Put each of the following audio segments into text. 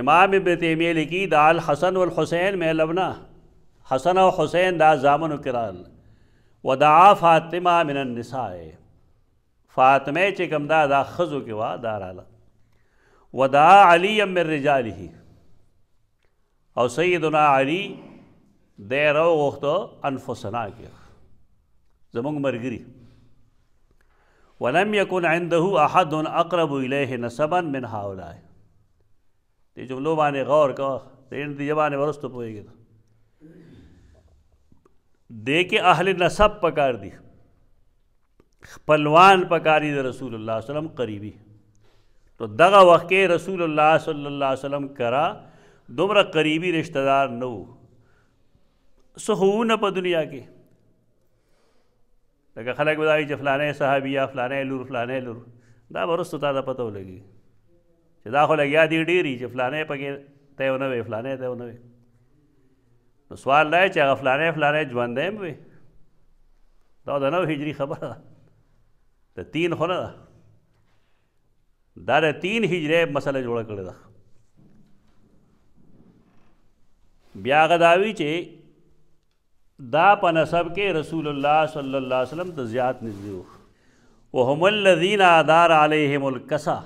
امام ابن تیمیہ لکی دا الحسن والحسین میں لبنا حسن و حسین دا زامن کرال و دا فاطمہ من النساء فاطمہ چکم دا دا خزو کی وا دارالا و دا علی من رجاله او سیدنا علی دی رو غختو انفسنا کی زمونگ مرگری ولم يكن عنده احد اقرب اليه نسبا من هؤلاء دې جملو باندې غور کا د دې باندې ورستو پويږي دې کې اهل نسب پکار دي خپلوان پکاري د رسول الله صلی الله علیه وسلم قریبي تو دغه وخت کې رسول الله صلی الله علیه وسلم کرا دومره قریبی رشتہ دار نو سهونه په دنیا کې لکه خلک ودايه چې فلانه صحابي یا فلانه لور فلانه لور دا ورسته تا ته پته ولګي چې دا خو لګیا دی ډیری چې فلانې پکې ته ونه وي فلانې ته ونه وي نو سوال دی چې هغه فلانې فلانې ژوندی هم وي دا د نو هجري خبره ده د تین خو نه ده دا د تین هجرې مسله جوړه کړې ده بیا هغه داوي چې دا په نسب کې رسول الله صلی الله علیه وسلم ته زیات نږدې وو وهم الذين ادار عليهم الكسا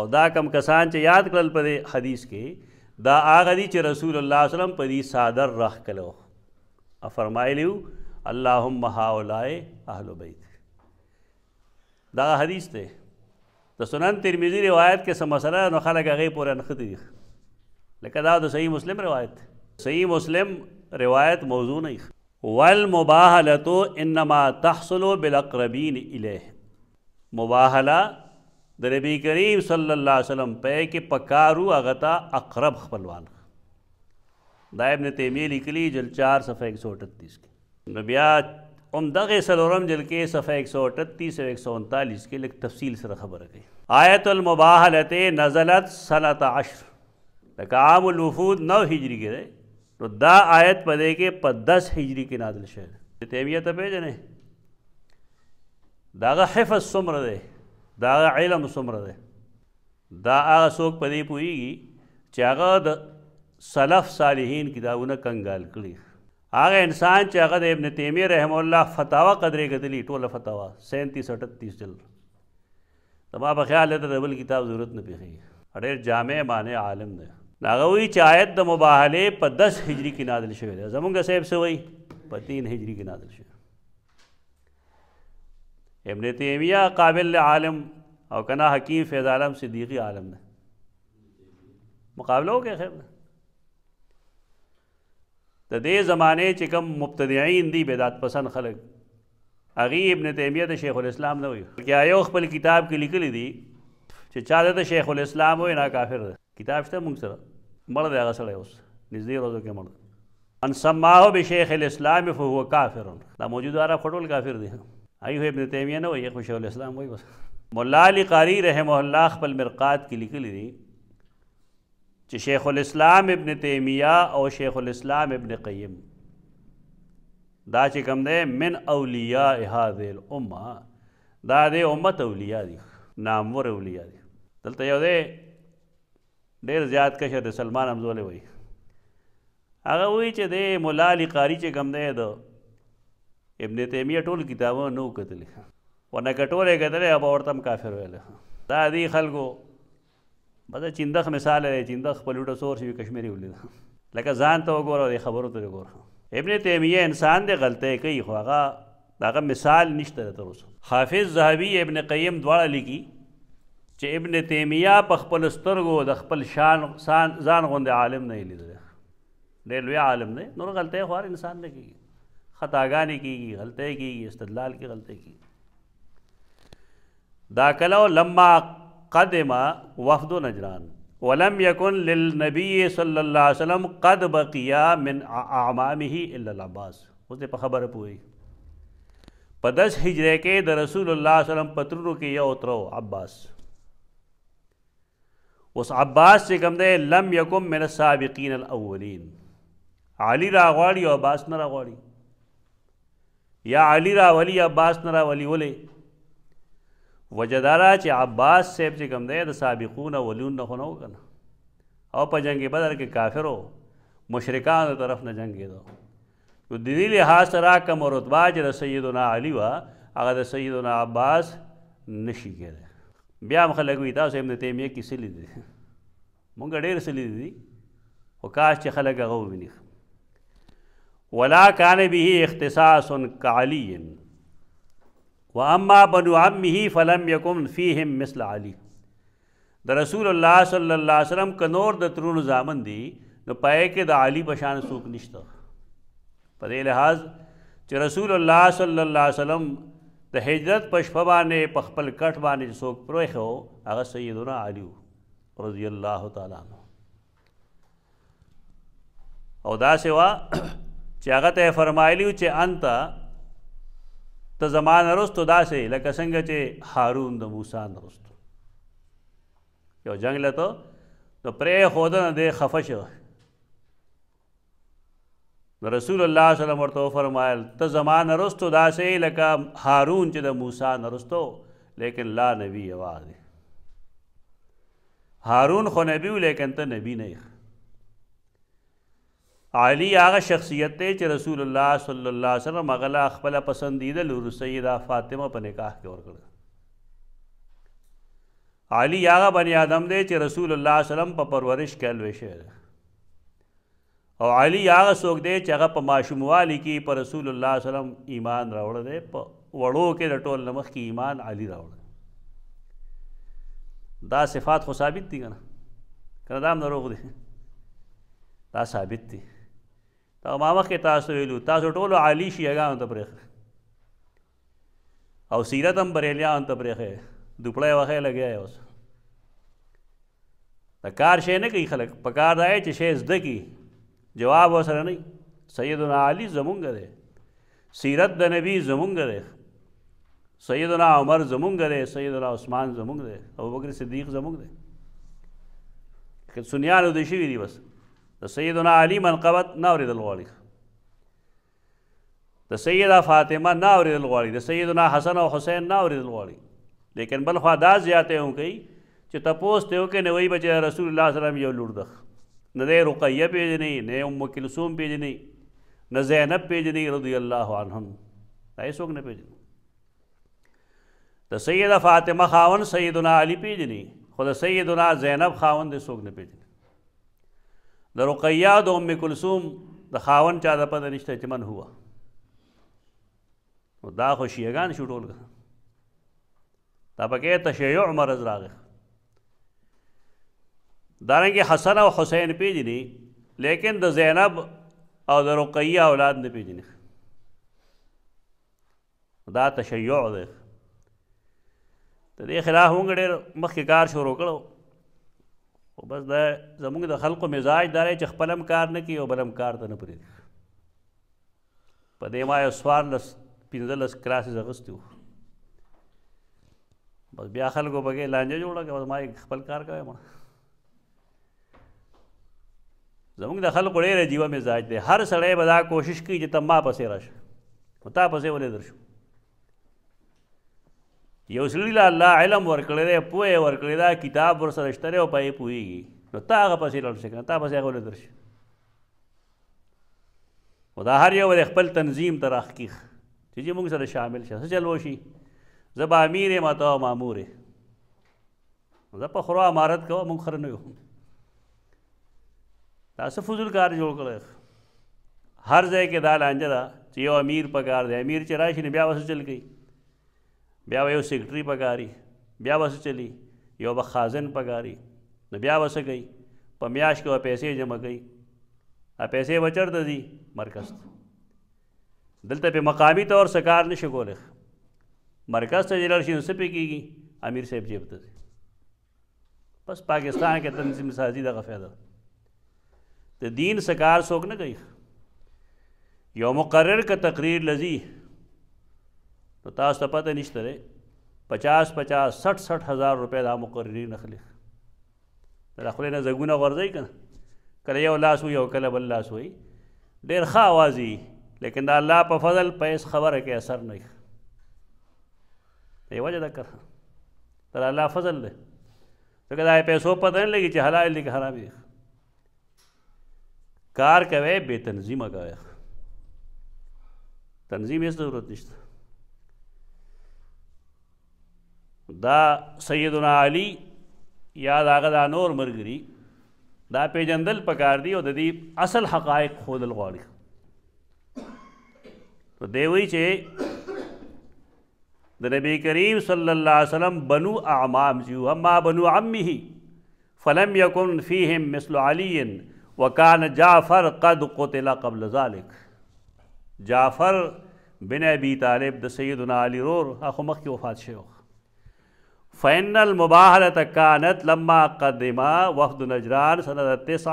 او دا کم کسان چې یاد کړل په حدیث کې دا هغه دي چې رسول الله وسلم په دې صادر رخ کلو فرمایلیو اللهم هاولای اهل بیت دا حدیث دی د سنن ترمذی روایت کې سم مسله نو خلک هغه پورې نختی لکه دا د صحیح مسلم روایت صحیح مسلم روایت موضوع نه والمباهله انما تحصل بالاقربين اليه مباهله د نبی کریم صلی الله علیه وسلم په کې پکارو اغتا اقرب خپلوان دا ابن تیمیه لیکلی جل 4 صفحه 138 کې نبیا هم دغه سلورم جل کې صفحه 138 او 139 کې لیک تفصیل سره خبره کوي آیت المباهله نزلت سنه 10 لکه عام الوفود 9 هجری کې ده نو دا آیت پدې کې په 10 هجری کې نازل شوه ده تیمیه ته پیژنې داغه حفظ څومره ده دا علم سمره ده دا هغه څوک په دې پوهیږي چې هغه د سلف صالحین کتابونه کنګال کړي هغه انسان چې هغه د ابن تیمیه رحم الله فتاوا قدرې کتلی ټوله فتاوا 37 38 جل تما په خیال ته د بل کتاب ضرورت نه پیږي ډېر جامع معنی عالم دی ناغوی چې آیت د مباهله په 10 هجری کې نازل شوی دی زمونږ صاحب سوی په 3 هجری کې نازل شوی ابن تیمیہ قابل عالم او کنا حکیم فیض عالم صدیقی عالم نے مقابله وکړي خیر د دې زمانه چې کوم مبتدعين دي بدعت پسند خلک اغي ابن تیمیه د شیخ الاسلام نه وي بلکې آیو خپل کتاب کې لیکلي دي چې چا د شیخ الاسلام وای نه کافر ده کتاب شته موږ سره مړ دی هغه سړی اوس نږدې روزو کې مړ ان سماه بشیخ الاسلام فهو کافر دا موجود عرب خټول کافر دي ایوه ابن تیمیه نه وایي خو شیخ الاسلام وایي بس مولا علی قاری رحمه الله خپل مرقات کې لیکلی دی چې شیخ الاسلام ابن تیمیه او شیخ الاسلام ابن قیم دا چې کوم دی من اولیاء هذه الامه دا د امت اولیاء دي نامور اولیاء دي دلته یو دی ډیر زیات کشه د سلمان حمزه وایي هغه وایي چې د مولا علی قاری چې کوم دی د ابن تیمیه ټول کتابونه نو کتلې ونه کټورې کتلې او ورته هم کافر ویل دا دی خلکو بس چیندخ مثال دی چیندخ په لوټه سور شي کشمیری ولید لکه ځان ته وګوره د خبرو ته وګوره ابن تیمیه انسان دی غلطۍ کوي خو هغه داغه مثال نشته تر اوسه حافظ ذهبی ابن قیم دواړه لیکي چې ابن تیمیه په خپل سترګو د خپل شان ځان غوندې عالم نه لیدل ډېر لوی عالم نه نور غلطۍ خو انسان نه کوي خطاګانې کیږي غلطۍ کیږي استدلال کې غلطۍ کیږي دا کلو لما قدم وفد نجران ولم يكن للنبي صلى الله عليه وسلم قد بقي من اعمامه الا العباس اوس په خبره پوي په 10 هجری کې د رسول الله صلی الله علیه وسلم پترونو کې یو ترو عباس اوس عباس چې کوم دی لم يكن من السابقين الاولين علي راغواړي او عباس نه راغواړي یا علی راولی یا عباس نه راولی ولې وجدارا چې عباس صاحب چې کوم دی د سابقون اولون نه خنو کنه او په جنگ بدر کې کافرو مشرکانو طرف نه جنگیدو نو د دې لحاظ سره کوم رتبه چې سیدنا علی وا هغه د سیدنا عباس نشي کېده بیا هم خلک وی تاسو ابن تیمیه کې سلی دي مونږ ډېر سلی دي او کاش چې خلک هغه ویني ولا کان به اختصاص کعلی و اما بنو عمه فلم یکن فیهم مثل علی د رسول الله صلی الله علیه وسلم کنور د ترونو زامن دی نو پای کې د علی بشان سوق نشته په دې لحاظ چې رسول الله صلی الله علیه وسلم د هجرت پښپوانه په خپل کټ باندې سوق پروي خو هغه سیدنا علی رضی الله تعالی عنہ او دا سوا چې هغه ته فرمایلی چې انت ته زمان رستو داسې لکه څنګه چې هارون د موسی رستو یو جنگ لته نو پرې خودنه دې خفش رسول الله صلی الله علیه وسلم ورته فرمایل ته زمان رستو داسې لکه هارون چې د موسی رستو لیکن لا نبی یوازې هارون خو نبی لیکن ته نبی نه علی هغه شخصیت ته چې رسول الله صلی الله علیه وسلم غلا خپل پسندیده لور سیده فاطمه په نکاح کې ورکړ علی هغه بنی آدم دی چې رسول الله صلی الله علیه وسلم په پرورش کې لوي شه او علی هغه څوک دی چې هغه په ماشوموالي کې په رسول الله صلی الله علیه وسلم ایمان راوړ دی په وړو کې د ټول نمخ کې ایمان علی راوړ دا صفات خو ثابت دي کنه کنه دا هم دروغ دي دا ثابت دي او ما مخکې تاسو ویلو تاسو ټولو عالی شیعاګانو ته پرېښی او سیرت هم بریلیانو ته پرېښی دوپړی وخی لګیا یې اوس د کار شی نه کوي خلک په کار دا چې شی زده کړي جواب ورسره نه سیدنا علی زمونږ دی سیرت د نبی زمونږ دی سیدنا عمر زمونږ دی سیدنا عثمان زمونږ دی ابوبکر صدیق زمونږ دی سنیانو دی شوي دي بس د سیدنا علی منقبت نه اوریدل غواړي د سیدا فاطمه نه اوریدل غواړي د سیدنا حسن او حسین نه اوریدل غواړي لیکن بل خو دا زیاتې هم کوي چې تپوس ته وکې نه وای بچ رسول الله صلی الله علیه وسلم یو لور دخ نه د رقیه پیژنې نه ام کلثوم پیژنې نه زینب پیژنې رضی الله عنهم دا هیڅوک نه پیژنې د سیدا فاطمه خاون سیدنا علی پیژنې خو د سیدنا زینب خاون د څوک نه پیژنې د رقیه د ام کلثوم د خاون چا د پته نشته چې من هوا نو دا خو شیعگان شو ټول دا پکې تشیع مرز راغی دارنګه حسن او حسین پیجنی لیکن د زینب او د رقیه اولاد نه پیجنی دا تشیع دی د دې خلاف موږ ډېر مخکې کار شروع کړو خو بس دا زمونږ د خلکو مزاج دا چې خپل هم کار نه کوي او بل هم کار ته نه پرېږدي په دې ما یو څوارلس پنځلس کراسز اغوستي وو بس بیا خلکو بګې لانجه جوړه کې بس ما خپل کار کوي مړه زمونږ د خلکو ډېر عجیبه مزاج دی هر سړی به دا کوشش کوي چې ته ما پسې راشه خو تا پسې ولې درشو یو سړي له الله علم ورکړی دی پوهه ورکړې ده کتاب ورسره شته دی او په یې پوهېږي نو تا هغه پسې لاړ شي که نه تا پسې هغه ولې درشي خو دا هر یو د خپل تنظیم ته راښکیخ چې چې موږ سره شامل شه څه چل وشي زه به امیر یم ته مامور زه په خورو امارت کوه موږ خره نه یو دا څه فضول کار جوړ کړی هر ځای کې دا لانجه ده چې یو امیر په کار دی امیر چې راشي نو بیا وسه چل کوي بیا به یو سیکرټري پکاري بیا به څه چلی یو به خازن پکاري نو بیا به څه کوي په میاشت کې به پیسې جمع کوي ا پیسې به چېرته ځي مرکز ته دلته په مقامی طور څه کار نشي کولی مرکز ته چې لاړ شي نو څه پې کېږي امیر صاحب جیب ته ځي بس پاکستان کې تنظیم سازی دغه فایده د دین سکار څوک نه کوي یو مقرر کا تقریر لذیذ نو تاسو ته پته نشته دی پچاس پچاس سټ سټ هزار روپۍ دا مقررین اخلي دا خلې نه زګونه غورځي کنه کله یو لاس وي او کله بل لاس وي ډېر ښه آواز لیکن دا الله په فضل پیس خبره کې اثر نه ای وجه دا کر تر الله فضل دی ځکه دا پیسو پته نه لګي چې حلال دي که حرام دي کار کوي به تنظیمه کوي تنظیم یې ضرورت نشته دا سیدنا علی یا داغه دا نور مرګري دا پیجندل پکار دی او د دې اصل حقایق خودل غواړي نو دوی چې د نبی کریم صلی الله علیه وسلم بنو اعمام جو اما بنو عمه فلم يكن فيهم مثل علي وكان جعفر قد قتل قبل ذلك جعفر بن ابي طالب د سیدنا علی رور اخو مخ کی وفات شوه فین المباحلت کانت لما قدما وفد نجران سنت تسع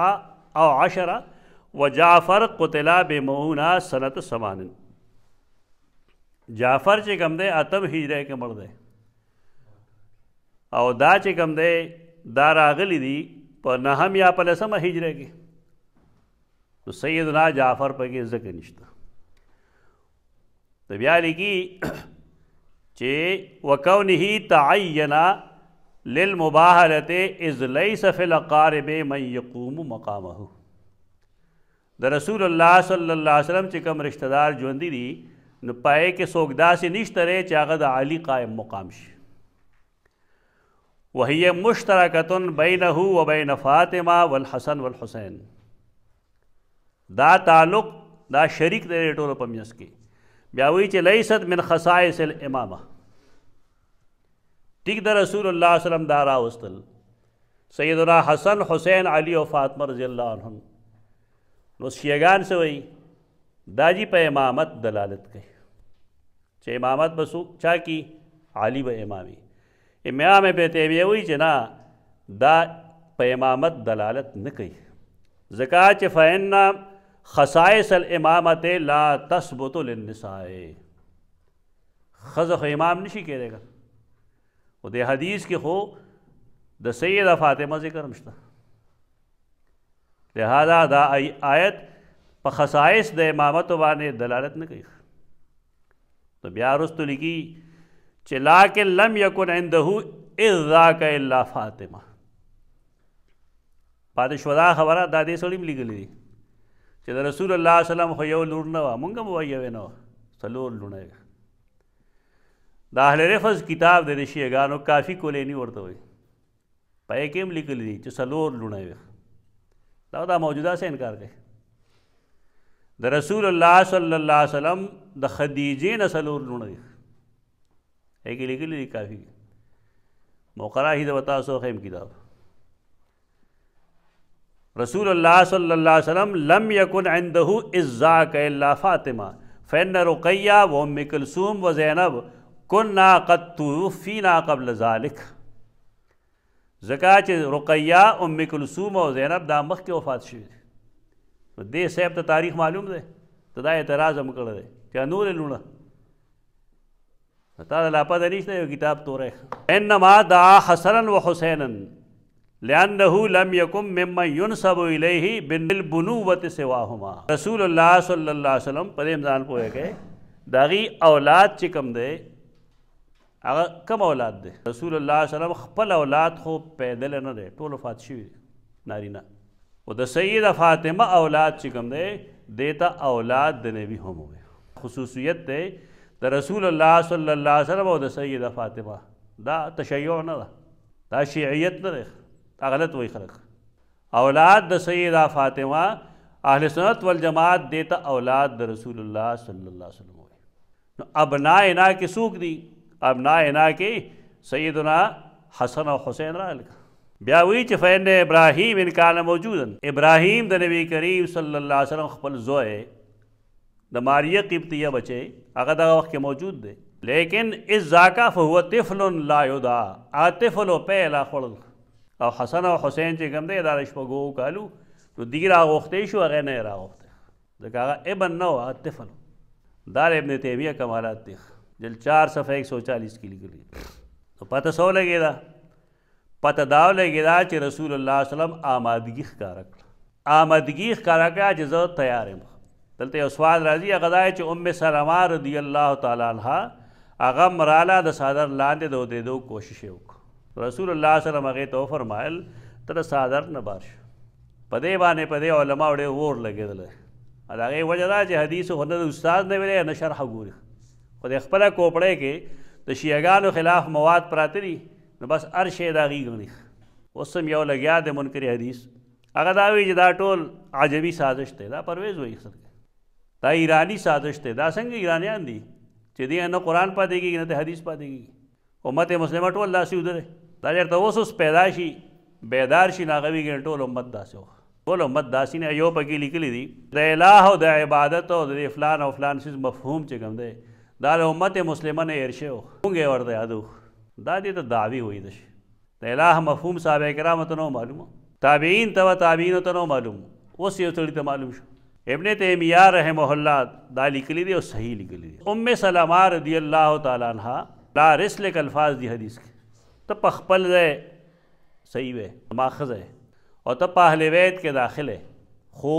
او عشرہ و جعفر قتلا بمعونا سنت سمان جعفر چې کم دی اتم هجره کې مړ دی او دا چې کم دی دا راغلی دی په نهم یا په لسمه هجره کې نو سیدنا جعفر پکې ذکر نشته بیا لیکي چې وکونه تعین للمباهله اذ ليس في الاقارب من يقوم مقامه د رسول الله صلی الله علیه وسلم چې کوم رشتہ دار ژوند دي نو پائے کې څوک داسې نشته رې چې هغه د علی قائم مقام شي وهي مشترکه بینه و بین فاطمه والحسن والحسین دا تعلق دا شریک دی ټولو په میاس کې بیا وی چې لیست من خصائص الامامه ټیک د رسول الله صلی الله علیه وسلم دارا واستل سیدنا حسن حسین علی او فاطمه رضی الله عنهم نو شیگان سه وی داجی په امامت دلالت کوي چې امامت بسو چا کی علی به امامي امام به ته وی وی چې نه دا په امامت دلالت نه کوي زکات فإِنَّ خصائص الامامت لا تثبت للنساء خزخ امام نشي کېږي او د حدیث کې خو د سیده فاطمه ذکر مشته لہذا دا آیت په خصائص د امامت باندې دلالت نه کوي نو بیا رستو لګي چې لکن لم یکن عنده اذ ذاک الا فاطمه پادشودا خبره د دې سړیم لګلې چې د رسول الله سلام خو یو لور نه و مونږ هم وایو نو څلور لونه دا اهل رفض کتاب د شیعاګانو کافی کولې نه ورته وي پای کې هم لیکل دي چې څلور لونه وي دا دا موجوده سه انکار کوي د رسول الله صلی الله علیه وسلم د خدیجه نه څلور لونه وي هغه لیکل دي کافی مقرہ هی د وتا سو خیم کتاب رسول اللہ صلی اللہ علیہ وسلم لم یکن عنده ازاک الا فاطمہ فین رقیہ و ام کلثوم و زینب کنا قد توفینا قبل ذالک زکا چې رقیہ ام کلثوم او زینب دا مخ کې وفات شوه نو دې صاحب ته تاریخ معلوم دی ته دا اعتراض هم کړی دی چې نور لونه تا لا پته نشته یو کتاب توره انما دعا حسنا و حسینا لأنه لم يكن مما ينسب إليه بالبنوة سواهما رسول الله صلی الله علیه وسلم په امزان پوهیږي داغي اولاد چې کم دی هغه کم اولاد دی رسول الله صلی الله علیه وسلم خپل اولاد خو پیدل نه دی ټول وفات شوی نارینه او د سیده فاطمه اولاد چې کم دی دیتا اولاد د نبی هم خصوصیت دی د رسول الله صلی الله علیه وسلم او د سیده فاطمه دا تشیع نه ده دا شیعیت نه ده غلط وای خلق اولاد د سیدہ فاطمه اهل سنت والجماعت دیتا اولاد د رسول الله صلی الله علیه وسلم نو ابنا انا کې سوق دي ابنا انا کې سیدنا حسن او حسین را لکه بیا وی چې فین ابراهیم ان کان موجودن ابراهیم د نبی کریم صلی الله علیه وسلم خپل زوی د ماریه قبطیه بچي هغه دغه وخت کې موجود دی لیکن اس ذاکا فهو طفل لا یدا عاطفل او پهلا خلق او حسن او حسین چې کوم دی دا شپږو کالو نو دی راغوخته شو هغه نه راغوخته دا هغه ابن نو الطفل دار ابن تیمیه کمالات دی جل 4 صفحه 140 کې لیکلی نو پته سو لګی دا پته دا لګی دا چې رسول الله سلام آمادگی ښکارا کړ آمادگی ښکارا کړ چې زه تیار یم دلته یو سوال راځي هغه دا چې ام سلمہ رضی الله تعالی عنها هغه مراله د صدر لاندې د ودې دوه کوشش وکړه رسول الله صلی الله علیه وسلم هغه ته فرمایل تر صادر نه بارش پدې باندې پدې علما وړې ور لګېدل هغه وجه دا چې حدیث هنر استاد نه ویلې نه شرح ګوري خو د خپل کوپړې کې د شیعاګانو خلاف مواد پراتري نو بس هر شی دا غي غني وسم یو لګیا د منکر حدیث هغه دا وی چې دا ټول عجبي سازش ته دا پرويز وایي سر دا ایرانی سازش ته دا څنګه ایرانیان دي چې دی نه قران پاتېږي نه حدیث پاتېږي امت مسلمه ټول الله سي ودره دا درته اوس اوس پیدا شي بیدار شي ناغوي کې ټول امت داسې و ټول امت داسې نه یو پکې لیکلي دي د الٰه او د عبادت او د فلان او فلان سیس مفهوم چې کوم دی دا د امت مسلمه نه هیر شوی و مونږ یې ورته یادو دا دې ته دعوی وایي دشي د الٰه مفهوم صحابه کرام ته نو معلومه تابعین ته تابعین ته نو معلوم اوس یو څړي ته معلوم شو ابن تیمیہ رحمہ اللہ دا لکلی دی او صحیح لکلی دی ام سلامہ رضی اللہ تعالی عنہ لا رسل الفاظ دی حدیث کی ته په خپل ځای صحیح وې ماخذ ہے او ته په اهل بیت کې داخله خو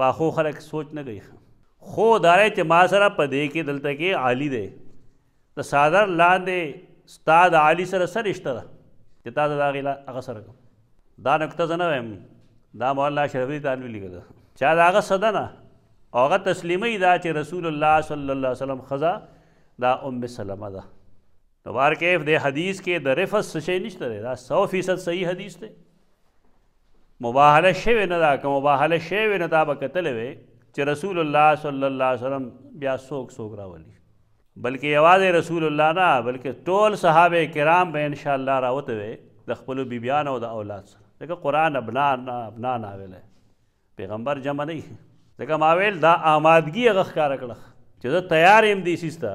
په خو خلک سوچ نه گئی خو دارې ته ما سره په دې کې دلته کې عالی دی د صادر لاندې استاد عالی سره سره اشتره چې تا دا غلا هغه سره دا نقطه زنه ویم دا مولا شرفی تعالی لیکل چا دا هغه صدا نه هغه تسلیمي دا چې رسول الله صلی الله علیه وسلم خزا دا ام سلمہ ده نو بارکیف د حدیث کې د رفس څه نشته دا 100% صحیح حدیث دی مباهله شوی نه دا که مباهله شوی نه دا به کتل وي چې رسول الله صلی الله علیه وسلم بیا څوک څوک راولي بلکې یوازې رسول الله نه بلکې ټول صحابه کرام به ان شاء الله راوته وي د خپل بیبيان او د اولاد سره دغه قران ابنان ابنان اویل پیغمبر جمع نه دغه ماویل دا آمادګي غخ کار کړه چې زه تیار يم دې سیستا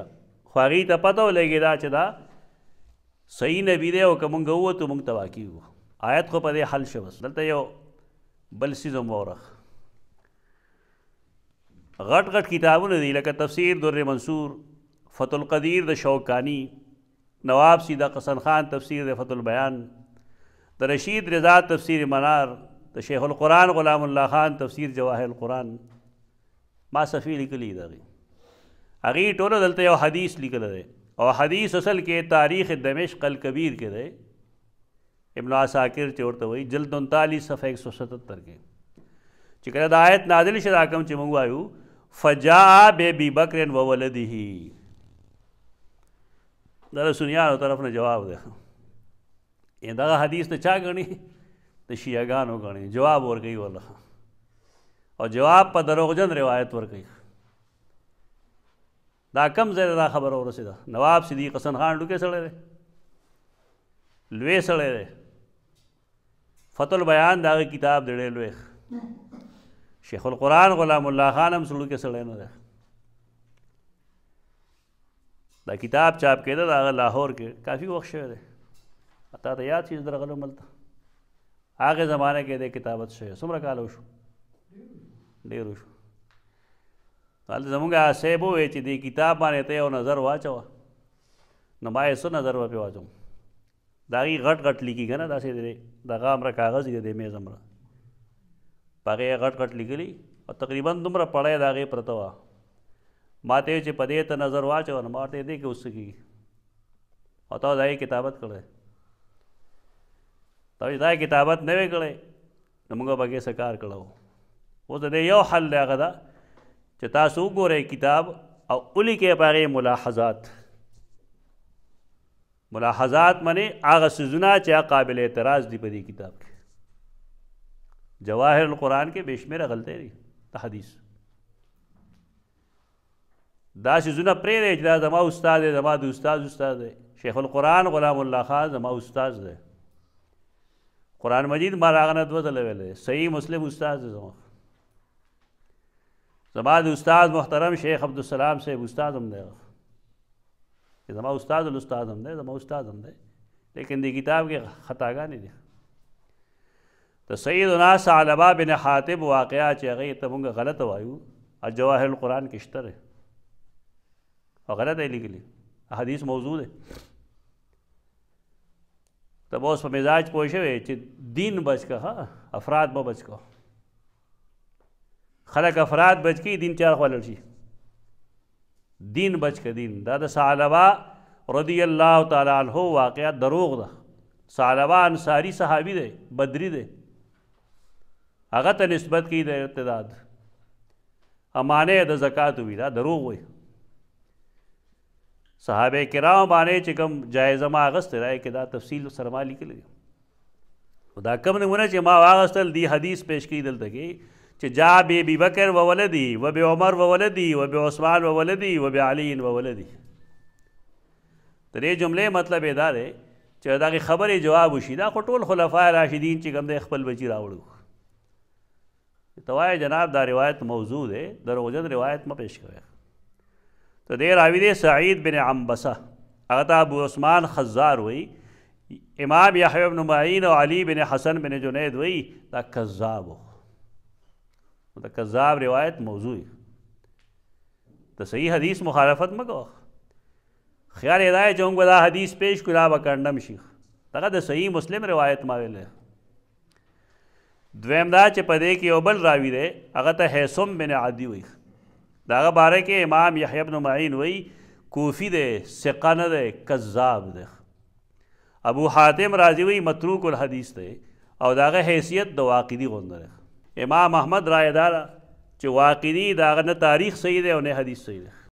خو هغې ته پته ولګېده چې دا صحیح نبی دی او که مونږ ووتو مونږ تباه کیږو آیت خو په دې حل شو بس دلته یو بل څیز هم واورخ غټ غټ کتابونه دي لکه تفسیر در منصور فتح القدیر د شوکانی نواب سیدا قسن خان تفسیر د فتح البیان د رشید رضا تفسیر منار د شیخ القرآن غلام الله خان تفسیر جواهر القرآن ما صفی لیکلی دغه هغه ټولو دلته یو حدیث لیکل دی او حدیث اصل کې تاریخ دمشق الکبیر کې دی ابن عساکر چې ورته وایي جلد 39 صفحه 177 کې چې کله د آیت نازل شې راکم چې موږ وایو فجاء ببي بکر و ولده دا سنیانو طرف نه جواب ده دا حدیث ته چا غني د شیعاګانو غني جواب ورغی والله او جواب په دروغجن روایت ورغی دا کم ځای دا خبره ورسېده نواب صدیق حسن خان ډوکې سړی دی لوی سړی دی فتح البیان دا کتاب دی ډېر لوی شیخ القرآن غلام الله خان هم سړو کې سړی نه دی دا کتاب چاپ کېده دا هغه لاهور کې کافي وخت شوی دی اته ته یاد شي درغلو ملته هغه زمانه کې د کتابت شوی څومره کال وشو ډېر وشو قال زمونږه صاحب وې چې دې کتاب باندې ته یو نظر واچو نو ما یې څو نظر و په واچو دا غي غټ غټ لیکي کنه دا سي دې دا غامر کاغذ دې مې زمره پغه غټ غټ لیکلي او تقریبا دومره پړې دا غي پرتوا ماته چې پدې ته نظر واچو نو ماته دې کې اوس کی او تا دا کتابت کړه تا دا کتابت نه وکړې نو موږ به کې سکار کړو اوس دې یو حل دی هغه دا چې تاسو وګورئ کتاب او اولی کې پاره ملاحظات ملاحظات منی هغه سزونه چې قابل اعتراض دی په دې کتاب کې جواهر القرآن کې بشمیره غلطۍ دي ته حدیث دا سزونه پرې دی چې دا زما استاد دی زما د استاد استاد دی شیخ القرآن غلام الله خان زما استاد دی قرآن مجید ما راغنه دوه ځله ویلې صحیح مسلم استاد دی زما زما د استاد محترم شیخ عبدالسلام صاحب استاد هم دی زما استاد الاستاد هم دی زما استاد هم دی لیکن دې کتاب کې خطاګانې دي د سیدنا ثعلبه بن حاتب واقعا چې هغه ته موږ غلط وایو الجواهر القرآن کې شته دی او غلط یې لیکلي حدیث موضوع دی ته اوس په مزاج پوه شوی چې دین بچ کا افراد به بچ کو خلک افراد بچ کی دین چار خلل شي دین بچ ک دین دا د سالبه رضی الله تعالی عنہ واقعا دروغ ده سالبه انصاری صحابي دی بدری دی هغه ته نسبت کی د ارتداد امانه د زکات وی دا دروغ وی صحابه کرام باندې چې کوم جایزه ما اغست راي کې دا تفصیل سرما لیکل دا کم نمونه چې ما واغستل دی حدیث پیش کی دلته کې چې جا به ابي بکر و ولدي و به عمر و ولدي و به عثمان و ولدي و به علي و ولدي د دې جملې مطلب دا دی چې دا خبره جواب وشي دا ټول خلفای راشدین چې کوم د خپل بچی راوړو توای جناب دا روایت موضوع ده دروژن روایت ما پیش کوي ته دې راوی دی سعید بن عنبسه هغه ابو عثمان خزار وای امام یحیی بن معین او علی بن حسن بن جنید وای دا کذاب وو نو د کذاب روایت موضوع د صحیح حدیث مخالفت مکو خیال ادای چې موږ دا حدیث پیش کړه به کندم شیخ دغه د صحیح مسلم روایت ما ویل دویم دا چې پدې کې یو بل راوی دی هغه ته هیثم بن عدی وایي داغه باره کې امام یحیی بن معین وایي کوفی دی ثقه نه دی کذاب دی ابو حاتم رازی وایي متروک الحدیث دی او داغه حیثیت د واقعي غوندره امام احمد رایه دار چې واقعي دا نه تاریخ صحیح دی او نه حدیث صحیح دی